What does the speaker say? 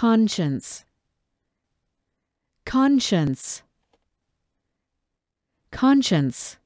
conscience conscience conscience